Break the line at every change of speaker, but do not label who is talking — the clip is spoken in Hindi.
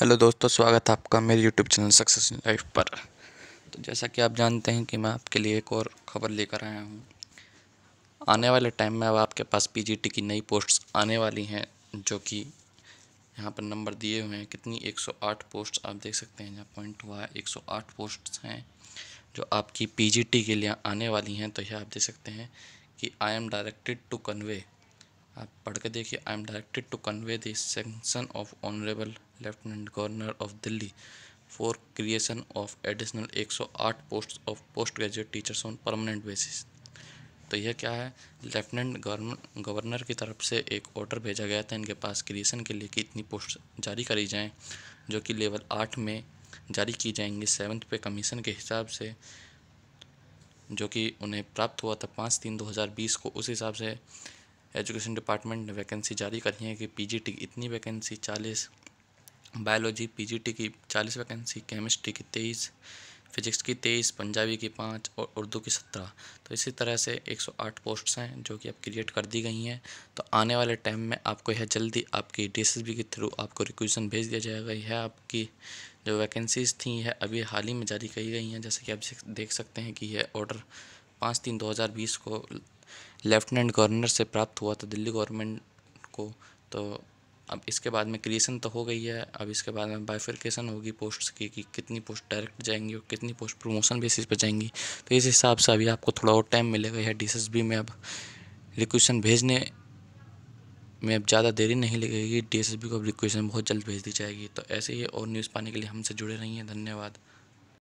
हेलो दोस्तों स्वागत है आपका मेरे YouTube channel success in life पर तो जैसा कि आप जानते हैं कि मैं आपके लिए एक और ख़बर लेकर आया हूँ आने वाले टाइम में अब आपके पास पीजीटी की नई पोस्ट्स आने वाली हैं जो कि यहाँ पर नंबर दिए हुए हैं कितनी 108 पोस्ट आप देख सकते हैं यहाँ पॉइंट हुआ है एक पोस्ट हैं जो आपकी पी के लिए आने वाली हैं तो यह आप देख सकते हैं कि I am directed to convey आप पढ़ के देखिए I am directed to convey the sanction of honourable lieutenant governor of Delhi for creation of additional 108 post of post graduate teachers on permanent basis तो यह क्या है लेफ्टिनेंट गवर्नर की तरफ से एक ऑर्डर भेजा गया था इनके पास क्रिएशन के लिए कि इतनी पोस्ट जारी करी जाएँ जो कि लेवल आठ में जारी की जाएंगी सेवन्थ पे कमीशन के हिसाब से जो कि उन्हें प्राप्त हुआ था पाँच तीन दो हज़ार बीस को उस हिसाब से एजुकेशन डिपार्टमेंट ने वैकेंसी जारी करी है कि पीजीटी की इतनी वैकेंसी चालीस बायोलॉजी पीजीटी की चालीस वैकेंसी केमिस्ट्री की तेईस फिजिक्स की तेईस पंजाबी की पाँच और उर्दू की सत्रह तो इसी तरह से एक सौ आठ पोस्ट्स हैं जो कि अब क्रिएट कर दी गई हैं तो आने वाले टाइम में आपको यह जल्दी आपकी डी के थ्रू आपको रिक्वेशन भेज दिया जाएगा यह आपकी जो वैकेंसीज़ थी यह अभी हाल ही में जारी की गई हैं जैसे कि आप देख सकते हैं कि यह ऑर्डर पाँच तीन दो हज़ार बीस को लेफ्टिनेंट गवर्नर से प्राप्त हुआ था दिल्ली गवर्नमेंट को तो अब इसके बाद में क्रिएशन तो हो गई है अब इसके बाद में बाइफिकेशन होगी पोस्ट्स की कि कितनी पोस्ट डायरेक्ट जाएंगी और कितनी पोस्ट प्रमोशन बेसिस पर जाएंगी तो इस हिसाब से अभी आपको थोड़ा और टाइम मिलेगा यह डी में अब रिक्वेशन भेजने में अब ज़्यादा देरी नहीं लगेगी डी को अब रिक्वेशन बहुत जल्द भेज दी जाएगी तो ऐसे ही और न्यूज़ पाने के लिए हमसे जुड़े रहिए धन्यवाद